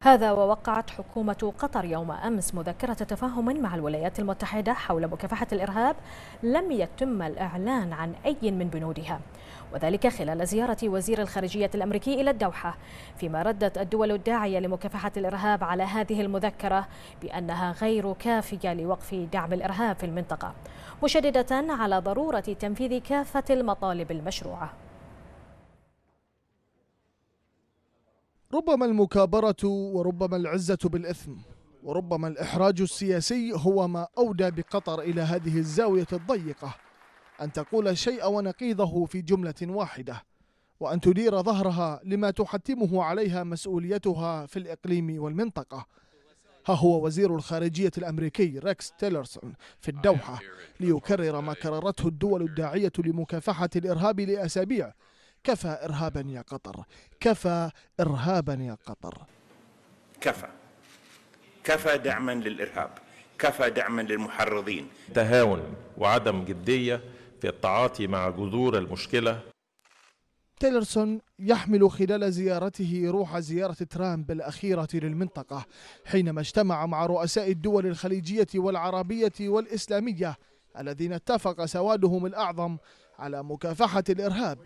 هذا ووقعت حكومة قطر يوم أمس مذكرة تفاهم مع الولايات المتحدة حول مكافحة الإرهاب لم يتم الإعلان عن أي من بنودها وذلك خلال زيارة وزير الخارجية الأمريكي إلى الدوحة فيما ردت الدول الداعية لمكافحة الإرهاب على هذه المذكرة بأنها غير كافية لوقف دعم الإرهاب في المنطقة مشددة على ضرورة تنفيذ كافة المطالب المشروعة ربما المكابرة وربما العزة بالإثم وربما الإحراج السياسي هو ما أودى بقطر إلى هذه الزاوية الضيقة أن تقول الشيء ونقيضه في جملة واحدة وأن تدير ظهرها لما تحتمه عليها مسؤوليتها في الإقليم والمنطقة ها هو وزير الخارجية الأمريكي ريكس تيلرسون في الدوحة ليكرر ما كررته الدول الداعية لمكافحة الإرهاب لأسابيع كفى إرهابا يا قطر كفى إرهابا يا قطر كفى كفى دعما للإرهاب كفى دعما للمحرضين تهاون وعدم جدية في التعاطي مع جذور المشكلة تيلرسون يحمل خلال زيارته روح زيارة ترامب الأخيرة للمنطقة حينما اجتمع مع رؤساء الدول الخليجية والعربية والإسلامية الذين اتفق سوادهم الأعظم على مكافحة الإرهاب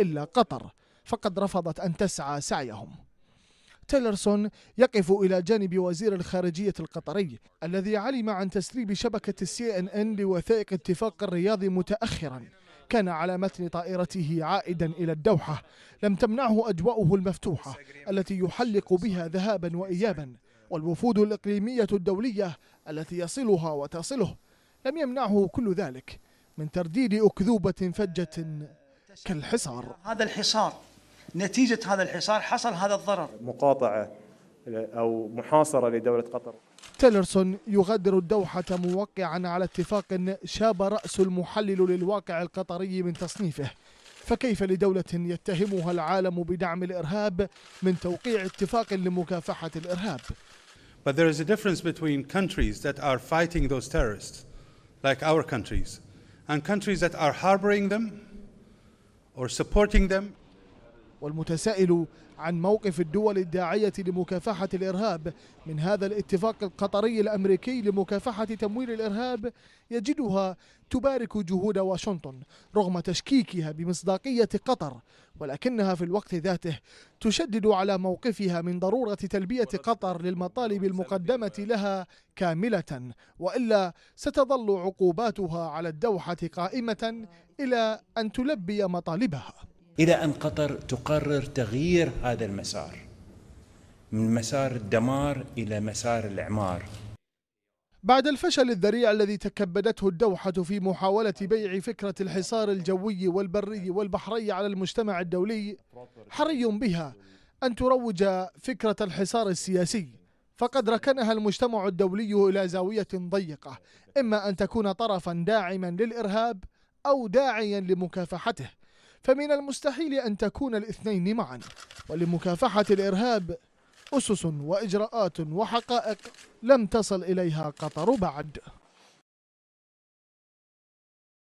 إلا قطر فقد رفضت أن تسعى سعيهم تيلرسون يقف إلى جانب وزير الخارجية القطري الذي علم عن تسريب شبكة السي ان ان لوثائق اتفاق الرياض متأخرا كان على متن طائرته عائدا إلى الدوحة لم تمنعه أجواؤه المفتوحة التي يحلق بها ذهابا وإيابا والوفود الإقليمية الدولية التي يصلها وتصله لم يمنعه كل ذلك من ترديد أكذوبة فجة كالحصار هذا الحصار نتيجة هذا الحصار حصل هذا الضرر مقاطعة أو محاصرة لدولة قطر تيلرسون يغادر الدوحة موقعا على اتفاق شاب رأس المحلل للواقع القطري من تصنيفه فكيف لدولة يتهمها العالم بدعم الإرهاب من توقيع اتفاق لمكافحة الإرهاب But there is a difference between countries that are fighting those terrorists like our countries and countries that are harboring them or supporting them والمتسائل عن موقف الدول الداعية لمكافحة الإرهاب من هذا الاتفاق القطري الأمريكي لمكافحة تمويل الإرهاب يجدها تبارك جهود واشنطن رغم تشكيكها بمصداقية قطر ولكنها في الوقت ذاته تشدد على موقفها من ضرورة تلبية قطر للمطالب المقدمة لها كاملة وإلا ستظل عقوباتها على الدوحة قائمة إلى أن تلبي مطالبها إلى أن قطر تقرر تغيير هذا المسار من مسار الدمار إلى مسار الإعمار بعد الفشل الذريع الذي تكبدته الدوحة في محاولة بيع فكرة الحصار الجوي والبري والبحري على المجتمع الدولي حري بها أن تروج فكرة الحصار السياسي فقد ركنها المجتمع الدولي إلى زاوية ضيقة إما أن تكون طرفا داعما للإرهاب أو داعيا لمكافحته فمن المستحيل أن تكون الاثنين معا ولمكافحة الإرهاب أسس وإجراءات وحقائق لم تصل إليها قطر بعد